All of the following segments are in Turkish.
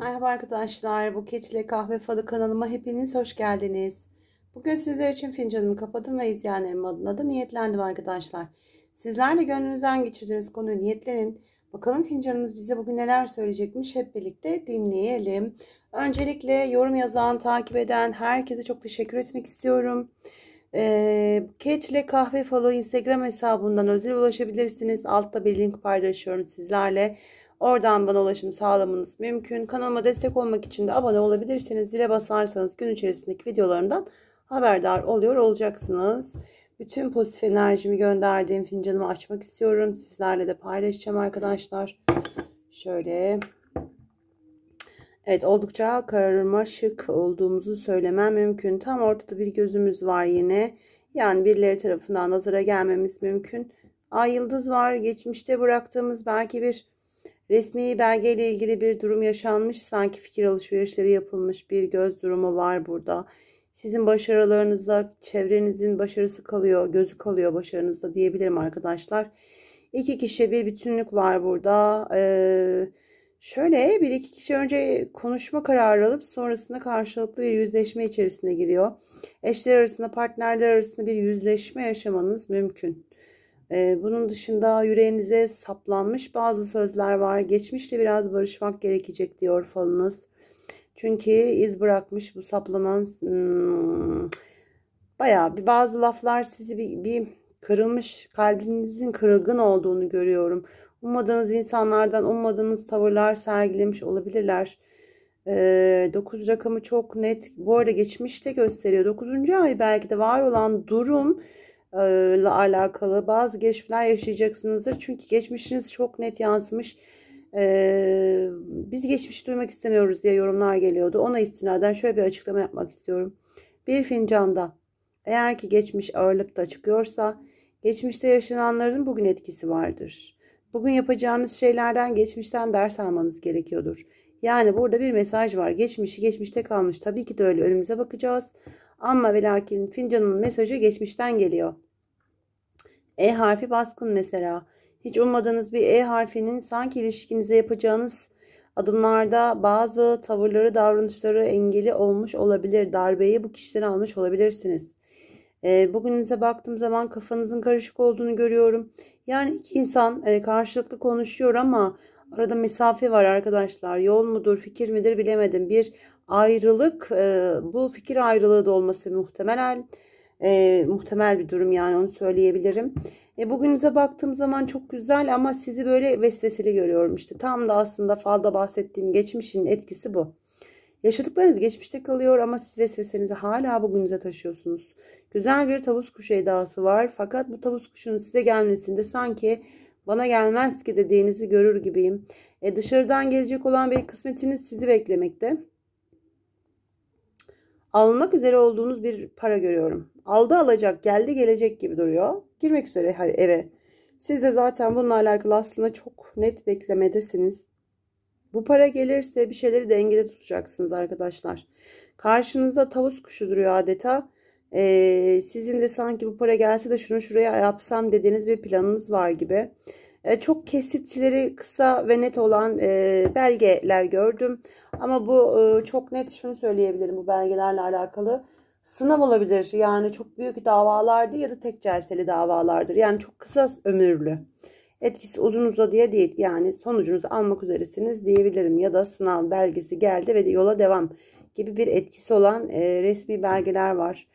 Merhaba arkadaşlar. bu ile Kahve Falı kanalıma hepiniz hoş geldiniz. Bugün sizler için fincanımı kapadım ve izleyenlerim adına da niyetlendim arkadaşlar. Sizler de gönlünüzden geçirdiğiniz konuyu niyetlenin. Bakalım fincanımız bize bugün neler söyleyecekmiş hep birlikte dinleyelim. Öncelikle yorum yazan, takip eden herkese çok teşekkür etmek istiyorum. Ee, Buket Kahve Falı Instagram hesabından özel ulaşabilirsiniz. Altta bir link paylaşıyorum sizlerle. Oradan bana ulaşım sağlamanız mümkün. Kanalıma destek olmak için de abone olabilirsiniz. Zile basarsanız gün içerisindeki videolarımdan haberdar oluyor olacaksınız. Bütün pozitif enerjimi gönderdiğim fincanımı açmak istiyorum. Sizlerle de paylaşacağım arkadaşlar. Şöyle. Evet oldukça karmaşık olduğumuzu söylemem mümkün. Tam ortada bir gözümüz var yine. Yani birileri tarafından nazara gelmemiz mümkün. Ay yıldız var. Geçmişte bıraktığımız belki bir Resmi belgeyle ilgili bir durum yaşanmış sanki fikir alışverişleri yapılmış bir göz durumu var burada. Sizin başarılarınızda çevrenizin başarısı kalıyor, gözü kalıyor başarınızda diyebilirim arkadaşlar. İki kişi bir bütünlük var burada. Ee, şöyle bir iki kişi önce konuşma kararı alıp sonrasında karşılıklı bir yüzleşme içerisine giriyor. Eşler arasında partnerler arasında bir yüzleşme yaşamanız mümkün. Ee, bunun dışında yüreğinize saplanmış bazı sözler var. geçmişte biraz barışmak gerekecek diyor falınız. Çünkü iz bırakmış bu saplanan hmm, bayağı bir bazı laflar sizi bir, bir kırılmış kalbinizin kırılgın olduğunu görüyorum. Ummadığınız insanlardan ummadığınız tavırlar sergilemiş olabilirler. E, ee, 9 rakamı çok net. Bu arada geçmişte gösteriyor. 9. ay belki de var olan durum ile alakalı bazı gelişmeler yaşayacaksınızdır. Çünkü geçmişiniz çok net yansımış. Ee, biz geçmiş duymak istemiyoruz diye yorumlar geliyordu. Ona istinaden şöyle bir açıklama yapmak istiyorum. Bir fincanda eğer ki geçmiş ağırlıkta çıkıyorsa geçmişte yaşananların bugün etkisi vardır. Bugün yapacağınız şeylerden geçmişten ders almanız gerekiyordur. Yani burada bir mesaj var. Geçmişi geçmişte kalmış. Tabii ki de öyle önümüze bakacağız. Ama ve lakin fincanın mesajı geçmişten geliyor. E harfi baskın mesela. Hiç ummadığınız bir E harfinin sanki ilişkinize yapacağınız adımlarda bazı tavırları, davranışları engeli olmuş olabilir. Darbeyi bu kişiden almış olabilirsiniz. E, bugününüze baktığım zaman kafanızın karışık olduğunu görüyorum. Yani iki insan e, karşılıklı konuşuyor ama arada mesafe var arkadaşlar. Yol mudur, fikir midir bilemedim. Bir ayrılık e, bu fikir ayrılığı da olması muhtemel, e, muhtemel bir durum yani onu söyleyebilirim. E, bugünüze baktığım zaman çok güzel ama sizi böyle vesveseli görüyorum işte tam da aslında falda bahsettiğim geçmişin etkisi bu. Yaşadıklarınız geçmişte kalıyor ama siz vesvesenizi hala bugünüze taşıyorsunuz. Güzel bir tavus kuşu edası var fakat bu tavus kuşunun size gelmesinde sanki bana gelmez ki dediğinizi görür gibiyim. E, dışarıdan gelecek olan bir kısmetiniz sizi beklemekte almak üzere olduğunuz bir para görüyorum. Aldı alacak, geldi gelecek gibi duruyor. Girmek üzere eve. Siz de zaten bununla alakalı aslında çok net beklemedesiniz. Bu para gelirse bir şeyleri dengede tutacaksınız arkadaşlar. Karşınızda tavus kuşu duruyor adeta. Ee, sizin de sanki bu para gelse de şunu şuraya yapsam dediğiniz bir planınız var gibi. E, çok kesitleri kısa ve net olan e, belgeler gördüm. Ama bu e, çok net şunu söyleyebilirim bu belgelerle alakalı. Sınav olabilir yani çok büyük davalardır ya da tek celseli davalardır. Yani çok kısa ömürlü. Etkisi uzun uzadıya değil yani sonucunuzu almak üzeresiniz diyebilirim. Ya da sınav belgesi geldi ve de yola devam gibi bir etkisi olan resmi belgeler var.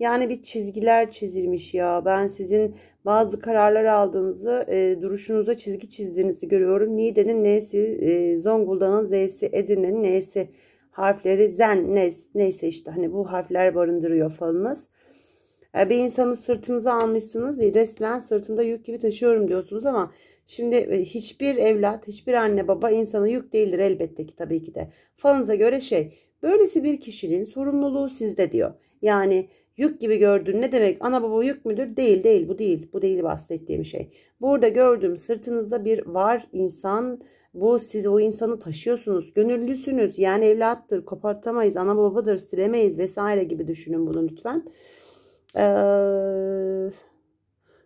Yani bir çizgiler çizilmiş ya. Ben sizin bazı kararlar aldığınızı, e, duruşunuza çizgi çizdiğinizi görüyorum. Niğde'nin N'si, e, Zonguldak'ın Z'si, Edirne'nin N'si harfleri zen, nes, neyse işte hani bu harfler barındırıyor falınız. E, bir insanı sırtınıza almışsınız. E, resmen sırtında yük gibi taşıyorum diyorsunuz ama Şimdi e, hiçbir evlat, hiçbir anne baba insana yük değildir elbette ki tabii ki de. Falınıza göre şey, böylesi bir kişinin sorumluluğu sizde diyor. Yani Yük gibi gördün ne demek? Ana baba yük müdür? Değil değil bu değil. Bu değil bahsettiğim şey. Burada gördüğüm sırtınızda bir var insan. Bu siz o insanı taşıyorsunuz. Gönüllüsünüz. Yani evlattır. Kopartamayız. Ana babadır. Silemeyiz vesaire gibi düşünün bunu lütfen. Ee,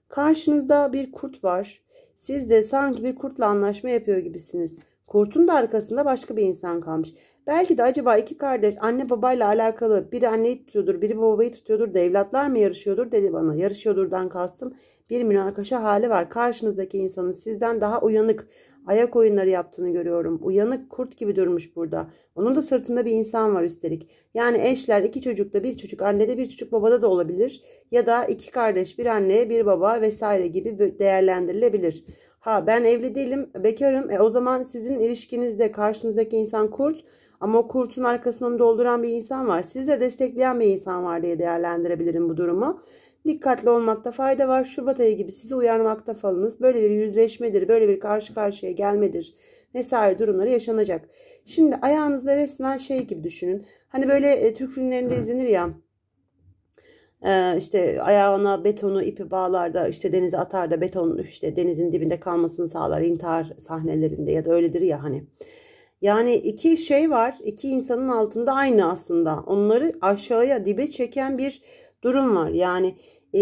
karşınızda bir kurt var. Siz de sanki bir kurtla anlaşma yapıyor gibisiniz. Kurtun da arkasında başka bir insan kalmış. Belki de acaba iki kardeş anne babayla alakalı biri anneyi tutuyordur, biri babayı tutuyordur da evlatlar mı yarışıyordur dedi bana. Yarışıyordurdan kastım bir münakaşa hali var. Karşınızdaki insanın sizden daha uyanık ayak oyunları yaptığını görüyorum. Uyanık kurt gibi durmuş burada. Onun da sırtında bir insan var üstelik. Yani eşler iki çocukta bir çocuk annede bir çocuk babada da olabilir. Ya da iki kardeş bir anneye bir baba vesaire gibi değerlendirilebilir. Ha ben evli değilim bekarım. E, o zaman sizin ilişkinizde karşınızdaki insan kurt ama o kurçun arkasını dolduran bir insan var. Sizi de destekleyen bir insan var diye değerlendirebilirim bu durumu. Dikkatli olmakta fayda var. Şubat ayı gibi sizi uyarmakta falınız. Böyle bir yüzleşmedir, böyle bir karşı karşıya gelmedir vesaire durumları yaşanacak. Şimdi ayağınızda resmen şey gibi düşünün. Hani böyle e, Türk filmlerinde izlenir ya e, işte ayağına betonu ipi bağlar da işte denize atar da beton işte denizin dibinde kalmasını sağlar intihar sahnelerinde ya da öyledir ya hani. Yani iki şey var. iki insanın altında aynı aslında. Onları aşağıya dibe çeken bir durum var. Yani e,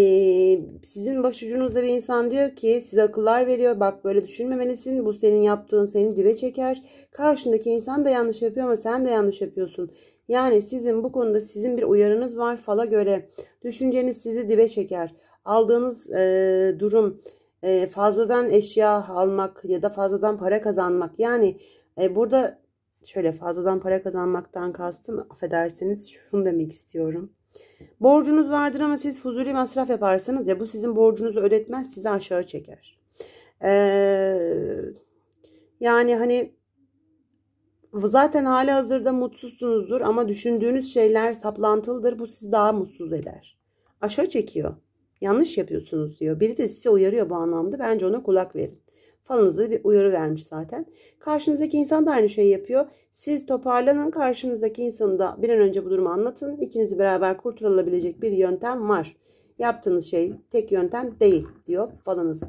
sizin başucunuzda bir insan diyor ki size akıllar veriyor. Bak böyle düşünmemelisin. Bu senin yaptığın seni dibe çeker. Karşındaki insan da yanlış yapıyor ama sen de yanlış yapıyorsun. Yani sizin bu konuda sizin bir uyarınız var fala göre. Düşünceniz sizi dibe çeker. Aldığınız e, durum e, fazladan eşya almak ya da fazladan para kazanmak. Yani e, burada şöyle fazladan para kazanmaktan kastım affedersiniz şunu demek istiyorum. Borcunuz vardır ama siz fuzuli masraf yaparsanız ya bu sizin borcunuzu ödetmez sizi aşağı çeker. Ee, yani hani zaten hali hazırda mutsuzsunuzdur ama düşündüğünüz şeyler saplantılıdır. Bu sizi daha mutsuz eder. Aşağı çekiyor. Yanlış yapıyorsunuz diyor. Biri de sizi uyarıyor bu anlamda. Bence ona kulak verin. Falınızda bir uyarı vermiş zaten. Karşınızdaki insan da aynı şeyi yapıyor. Siz toparlanın karşınızdaki insanı da bir an önce bu durumu anlatın. İkinizi beraber kurtarılabilecek bir yöntem var. Yaptığınız şey tek yöntem değil diyor falınız.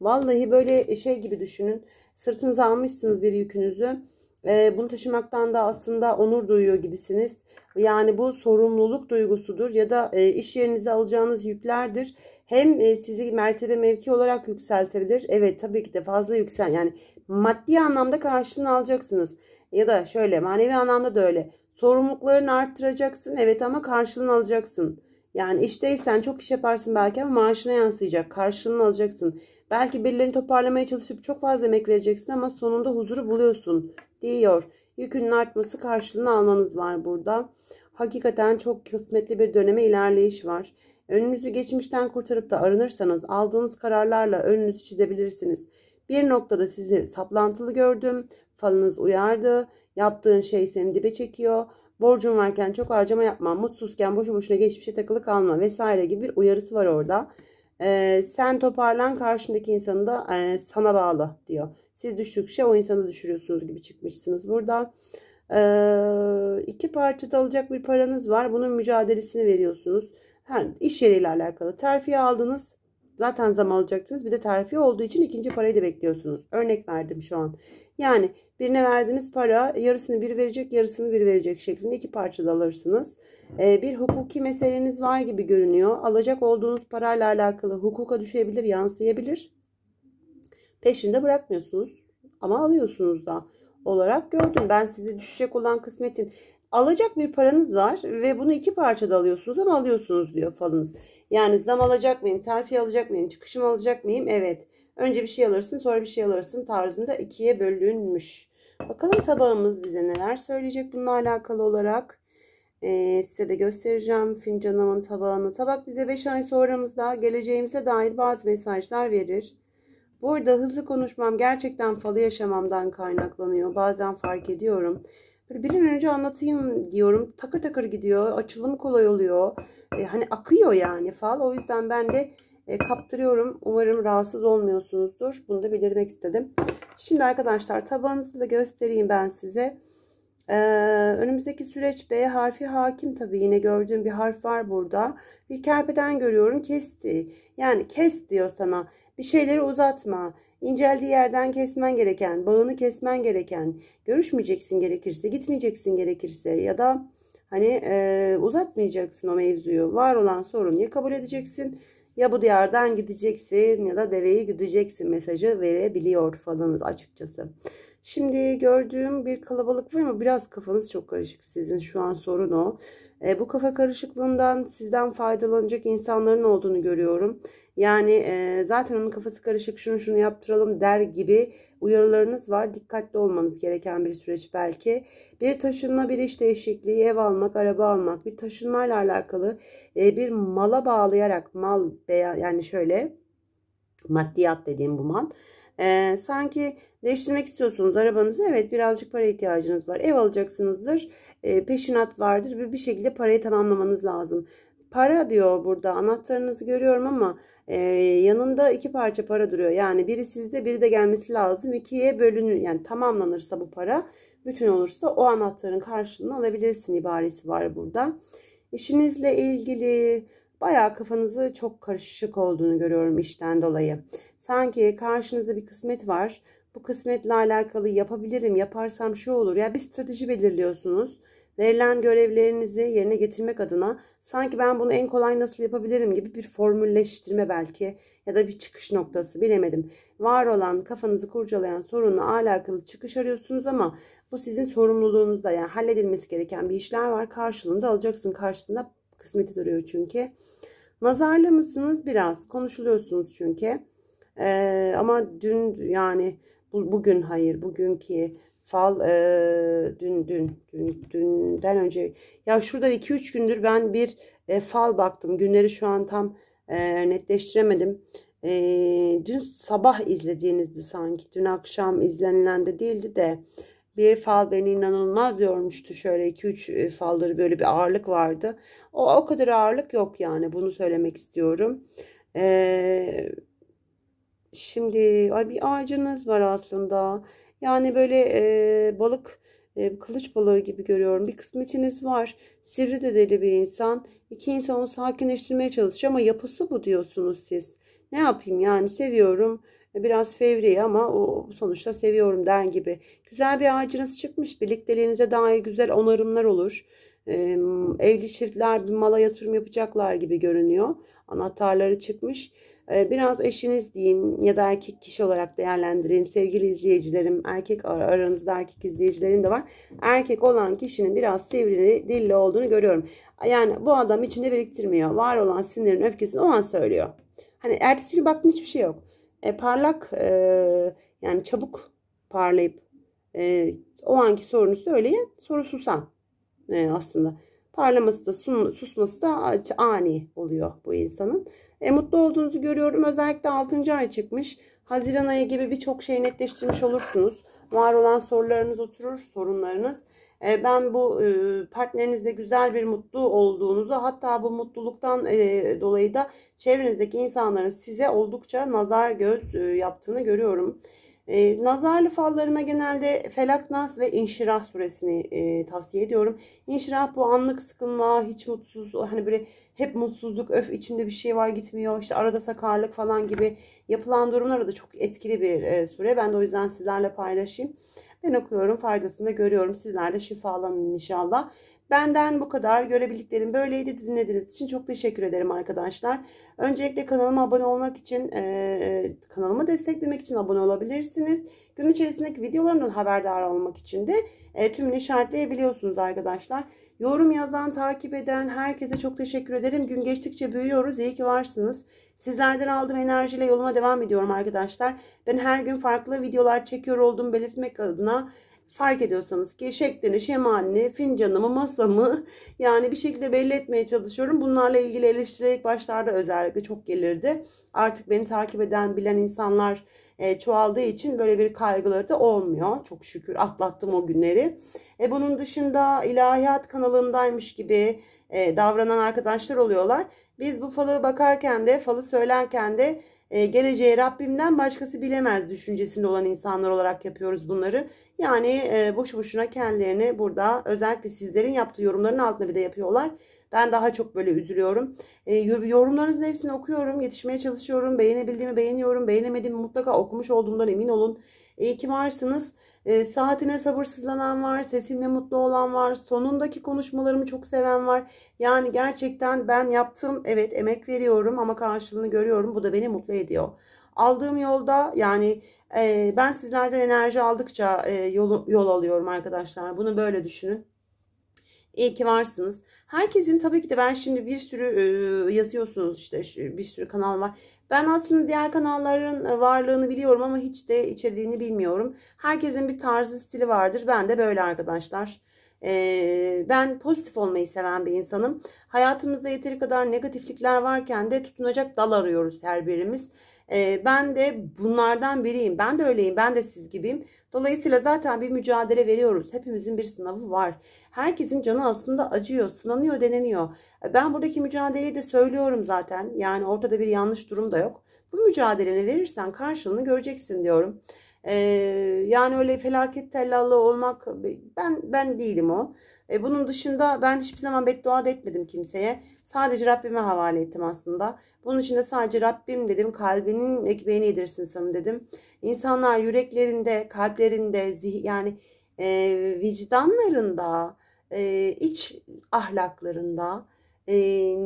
Vallahi böyle şey gibi düşünün. Sırtınıza almışsınız bir yükünüzü. E, bunu taşımaktan da aslında onur duyuyor gibisiniz. Yani bu sorumluluk duygusudur ya da e, iş yerinize alacağınız yüklerdir hem e, sizi mertebe mevki olarak yükseltebilir. Evet tabii ki de fazla yüksel yani maddi anlamda karşılığını alacaksınız. Ya da şöyle manevi anlamda da öyle. Sorumluluklarını arttıracaksın evet ama karşılığını alacaksın. Yani işteysen çok iş yaparsın belki ama maaşına yansıyacak. Karşılığını alacaksın. Belki birilerini toparlamaya çalışıp çok fazla emek vereceksin ama sonunda huzuru buluyorsun diyor. Yükünün artması karşılığını almanız var burada. Hakikaten çok kısmetli bir döneme ilerleyiş var. Önünüzü geçmişten kurtarıp da arınırsanız aldığınız kararlarla önünüzü çizebilirsiniz. Bir noktada sizi saplantılı gördüm. Falınız uyardı. Yaptığın şey seni dibe çekiyor. Borcun varken çok harcama yapma. Mutsuzken boşu boşuna geçmişe takılı kalma vesaire gibi bir uyarısı var orada. Ee, sen toparlan karşındaki insanı da e, sana bağlı diyor. Siz düştükçe o insanı düşürüyorsunuz gibi çıkmışsınız burada. Ee, iki parça alacak bir paranız var. Bunun mücadelesini veriyorsunuz. Hem iş yeriyle alakalı terfi aldınız. Zaten zam alacaktınız. Bir de terfi olduğu için ikinci parayı da bekliyorsunuz. Örnek verdim şu an. Yani birine verdiğiniz para yarısını bir verecek yarısını bir verecek şeklinde iki parçada alırsınız. Ee, bir hukuki meseleniz var gibi görünüyor. Alacak olduğunuz parayla alakalı hukuka düşebilir yansıyabilir. Peşinde bırakmıyorsunuz ama alıyorsunuz da olarak gördüm. Ben size düşecek olan kısmetin alacak bir paranız var ve bunu iki parçada alıyorsunuz ama alıyorsunuz diyor falınız. Yani zam alacak mıyım, terfi alacak mıyım, çıkışım alacak mıyım? Evet. Önce bir şey alırsın sonra bir şey alırsın tarzında ikiye bölünmüş. Bakalım tabağımız bize neler söyleyecek bununla alakalı olarak. Ee, size de göstereceğim fincanımın tabağını. Tabak bize 5 ay sonramızda geleceğimize dair bazı mesajlar verir. Bu arada hızlı konuşmam gerçekten falı yaşamamdan kaynaklanıyor. Bazen fark ediyorum. Böyle bir an önce anlatayım diyorum. Takır takır gidiyor. Açılımı kolay oluyor. E, hani akıyor yani fal. O yüzden ben de e, kaptırıyorum. Umarım rahatsız olmuyorsunuzdur. Bunu da belirmek istedim. Şimdi arkadaşlar tabağınızı da göstereyim ben size. Ee, önümüzdeki süreç B harfi hakim tabi yine gördüğüm bir harf var burada. Bir kerpeden görüyorum kesti. Yani kes diyor sana. Bir şeyleri uzatma inceldiği yerden kesmen gereken, bağını kesmen gereken, görüşmeyeceksin gerekirse, gitmeyeceksin gerekirse ya da hani e, uzatmayacaksın o mevzuyu. Var olan sorunu ya kabul edeceksin ya bu diyardan gideceksin ya da deveyi güdeceksin mesajı verebiliyor falanız açıkçası. Şimdi gördüğüm bir kalabalık var mı? biraz kafanız çok karışık sizin şu an sorun o. E, bu kafa karışıklığından sizden faydalanacak insanların olduğunu görüyorum. Yani e, zaten onun kafası karışık şunu şunu yaptıralım der gibi uyarılarınız var. Dikkatli olmanız gereken bir süreç belki. Bir taşınma, bir iş değişikliği, ev almak, araba almak, bir taşınmayla alakalı e, bir mala bağlayarak mal veya yani şöyle maddiyat dediğim bu mal. E, sanki değiştirmek istiyorsunuz arabanızı. Evet birazcık para ihtiyacınız var. Ev alacaksınızdır. E, peşinat vardır ve bir şekilde parayı tamamlamanız lazım. Para diyor burada anahtarınızı görüyorum ama ee, yanında iki parça para duruyor. Yani biri sizde biri de gelmesi lazım. İkiye bölünür. Yani tamamlanırsa bu para bütün olursa o anahtarın karşılığını alabilirsin ibaresi var burada. İşinizle ilgili bayağı kafanızı çok karışık olduğunu görüyorum işten dolayı. Sanki karşınızda bir kısmet var. Bu kısmetle alakalı yapabilirim, yaparsam şu olur. Ya bir strateji belirliyorsunuz. Verilen görevlerinizi yerine getirmek adına sanki ben bunu en kolay nasıl yapabilirim gibi bir formülleştirme belki ya da bir çıkış noktası bilemedim. Var olan kafanızı kurcalayan sorunla alakalı çıkış arıyorsunuz ama bu sizin sorumluluğunuzda yani halledilmesi gereken bir işler var. Karşılığında alacaksın karşısında kısmeti duruyor çünkü. Nazarlı mısınız biraz konuşuluyorsunuz çünkü. Ee, ama dün yani bu, bugün hayır bugünkü fal e, dün dün dün dünden önce ya şurada 2-3 gündür ben bir e, fal baktım. Günleri şu an tam e, netleştiremedim. E, dün sabah izlediğinizdi sanki. Dün akşam izlenilen de değildi de bir fal beni inanılmaz yormuştu. Şöyle 2-3 e, falları böyle bir ağırlık vardı. O o kadar ağırlık yok yani bunu söylemek istiyorum. E, şimdi ay bir ağacınız var aslında. Yani böyle e, balık e, kılıç balığı gibi görüyorum. Bir kısmetiniz var. Sivri de deli bir insan. İki insan onu sakinleştirmeye çalışıyor ama yapısı bu diyorsunuz siz. Ne yapayım yani seviyorum. E, biraz fevri ama o sonuçta seviyorum der gibi. Güzel bir ağacınız çıkmış. Birlikteliğinize dair güzel onarımlar olur. Ee, evli çiftler bir mala yatırım yapacaklar gibi görünüyor. Anahtarları çıkmış. Ee, biraz eşiniz diyeyim ya da erkek kişi olarak değerlendireyim. Sevgili izleyicilerim, erkek aranızda erkek izleyicilerim de var. Erkek olan kişinin biraz sivri dilli olduğunu görüyorum. Yani bu adam içinde biriktirmiyor. Var olan sinirin öfkesini o an söylüyor. Hani ertesi gün baktım hiçbir şey yok. E, parlak e, yani çabuk parlayıp e, o anki sorunu söyleyen soru susan e, aslında. Parlaması da susması da ani oluyor bu insanın. E, mutlu olduğunuzu görüyorum. Özellikle 6. ay çıkmış. Haziran ayı gibi birçok şey netleştirmiş olursunuz. Var olan sorularınız oturur, sorunlarınız. E, ben bu e, partnerinizle güzel bir mutlu olduğunuzu hatta bu mutluluktan e, dolayı da çevrenizdeki insanların size oldukça nazar göz e, yaptığını görüyorum. E, nazarlı fallarıma genelde Felaknas ve İnşirah suresini e, tavsiye ediyorum. İnşirah bu anlık sıkılma, hiç mutsuz, hani böyle hep mutsuzluk, öf içimde bir şey var gitmiyor, işte arada sakarlık falan gibi yapılan durumlara da çok etkili bir e, sure. Ben de o yüzden sizlerle paylaşayım. Ben okuyorum, faydasını da görüyorum. Sizler de şifalanın inşallah. Benden bu kadar. Görebildiklerim böyleydi. Dinlediğiniz için çok teşekkür ederim arkadaşlar. Öncelikle kanalıma abone olmak için, e, e kanalımı desteklemek için abone olabilirsiniz. Gün içerisindeki videolarımdan haberdar olmak için de e, tümünü işaretleyebiliyorsunuz arkadaşlar. Yorum yazan, takip eden herkese çok teşekkür ederim. Gün geçtikçe büyüyoruz. İyi ki varsınız. Sizlerden aldığım enerjiyle yoluma devam ediyorum arkadaşlar. Ben her gün farklı videolar çekiyor olduğumu belirtmek adına fark ediyorsanız ki şeklini, şemalini, fincanımı, masamı yani bir şekilde belli etmeye çalışıyorum. Bunlarla ilgili eleştirerek başlarda özellikle çok gelirdi. Artık beni takip eden, bilen insanlar e, çoğaldığı için böyle bir kaygıları da olmuyor. Çok şükür atlattım o günleri. E, bunun dışında ilahiyat kanalındaymış gibi e, davranan arkadaşlar oluyorlar. Biz bu falı bakarken de, falı söylerken de e, geleceği Rabbimden başkası bilemez düşüncesinde olan insanlar olarak yapıyoruz bunları. Yani e, boşu boşuna kendilerini burada özellikle sizlerin yaptığı yorumların altına bir de yapıyorlar. Ben daha çok böyle üzülüyorum. E, yorumlarınızın hepsini okuyorum, yetişmeye çalışıyorum. Beğenebildiğimi beğeniyorum, beğenemediğimi mutlaka okumuş olduğumdan emin olun. İyi ki varsınız. Ee, saatine sabırsızlanan var, sesimle mutlu olan var, sonundaki konuşmalarımı çok seven var. Yani gerçekten ben yaptım, evet emek veriyorum ama karşılığını görüyorum. Bu da beni mutlu ediyor. Aldığım yolda yani e, ben sizlerden enerji aldıkça e, yol, yol alıyorum arkadaşlar. Bunu böyle düşünün. İyi ki varsınız. Herkesin tabii ki de ben şimdi bir sürü e, yazıyorsunuz işte bir sürü kanal var. Ben aslında diğer kanalların e, varlığını biliyorum ama hiç de içeriğini bilmiyorum. Herkesin bir tarzı stili vardır. Ben de böyle arkadaşlar. Ee, ben pozitif olmayı seven bir insanım. Hayatımızda yeteri kadar negatiflikler varken de tutunacak dal arıyoruz her birimiz ben de bunlardan biriyim. Ben de öyleyim. Ben de siz gibiyim. Dolayısıyla zaten bir mücadele veriyoruz. Hepimizin bir sınavı var. Herkesin canı aslında acıyor, sınanıyor, deneniyor. E, ben buradaki mücadeleyi de söylüyorum zaten. Yani ortada bir yanlış durum da yok. Bu mücadeleni verirsen karşılığını göreceksin diyorum. yani öyle felaket tellallı olmak ben ben değilim o. E, bunun dışında ben hiçbir zaman beddua da etmedim kimseye. Sadece Rabbime havale ettim aslında. Bunun için de sadece Rabbim dedim kalbinin ekmeğini yedirsin sana dedim. İnsanlar yüreklerinde, kalplerinde, zih yani e, vicdanlarında, e, iç ahlaklarında e,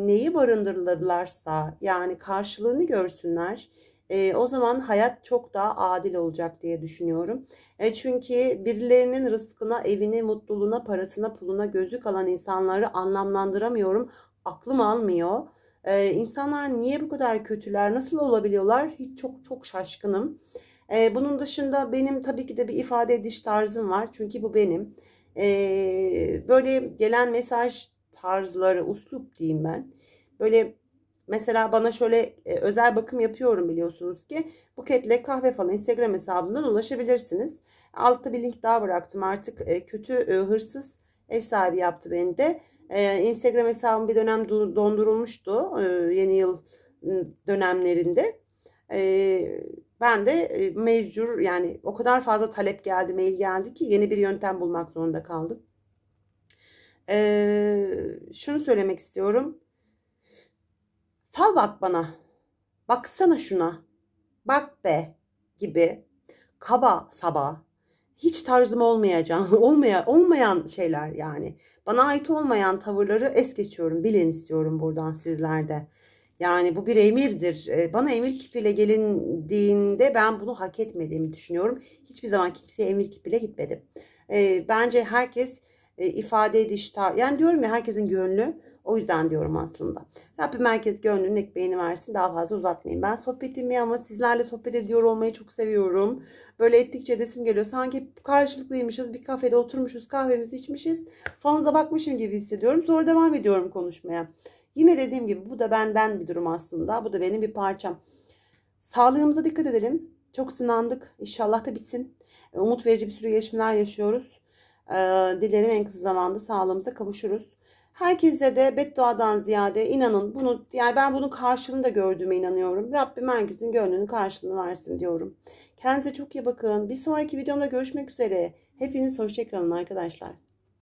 neyi barındırırlarsa yani karşılığını görsünler. E, o zaman hayat çok daha adil olacak diye düşünüyorum. E, çünkü birilerinin rızkına, evine, mutluluğuna, parasına, puluna gözü kalan insanları anlamlandıramıyorum aklım almıyor. Ee, insanlar niye bu kadar kötüler? Nasıl olabiliyorlar? Hiç çok çok şaşkınım. Ee, bunun dışında benim tabii ki de bir ifade ediş tarzım var. Çünkü bu benim. Ee, böyle gelen mesaj tarzları, uslup diyeyim ben. Böyle mesela bana şöyle e, özel bakım yapıyorum biliyorsunuz ki. Buketle kahve falan Instagram hesabından ulaşabilirsiniz. Altta bir link daha bıraktım artık e, kötü e, hırsız ev sahibi yaptı beni de. Ee, Instagram hesabım bir dönem dondurulmuştu e, yeni yıl ıı, dönemlerinde. E, ben de e, mecbur yani o kadar fazla talep geldi, mail geldi ki yeni bir yöntem bulmak zorunda kaldım. E, şunu söylemek istiyorum. Fal bak bana. Baksana şuna. Bak be gibi kaba saba hiç tarzım olmayacağım, olmaya, olmayan şeyler yani. Bana ait olmayan tavırları es geçiyorum. Bilin istiyorum buradan sizlerde. Yani bu bir emirdir. Ee, bana emir kipiyle gelindiğinde ben bunu hak etmediğimi düşünüyorum. Hiçbir zaman kimseye emir kipiyle gitmedim. Ee, bence herkes e, ifade ediş tar yani diyorum ya herkesin gönlü o yüzden diyorum aslında. Rabbim herkes gönlünün ekmeğini versin. Daha fazla uzatmayayım. Ben sohbetimi ama sizlerle sohbet ediyor olmayı çok seviyorum. Böyle ettikçe desim geliyor. Sanki karşılıklıymışız. Bir kafede oturmuşuz. Kahvemizi içmişiz. Falınıza bakmışım gibi hissediyorum. Sonra devam ediyorum konuşmaya. Yine dediğim gibi bu da benden bir durum aslında. Bu da benim bir parçam. Sağlığımıza dikkat edelim. Çok sınandık. İnşallah da bitsin. Umut verici bir sürü gelişmeler yaşıyoruz. Ee, dilerim en kısa zamanda sağlığımıza kavuşuruz. Herkese de bedduadan ziyade inanın bunu yani ben bunun karşılığını da gördüğüme inanıyorum. Rabbim herkesin gönlünün karşılığını versin diyorum. Kendinize çok iyi bakın. Bir sonraki videomda görüşmek üzere. Hepiniz hoşçakalın arkadaşlar.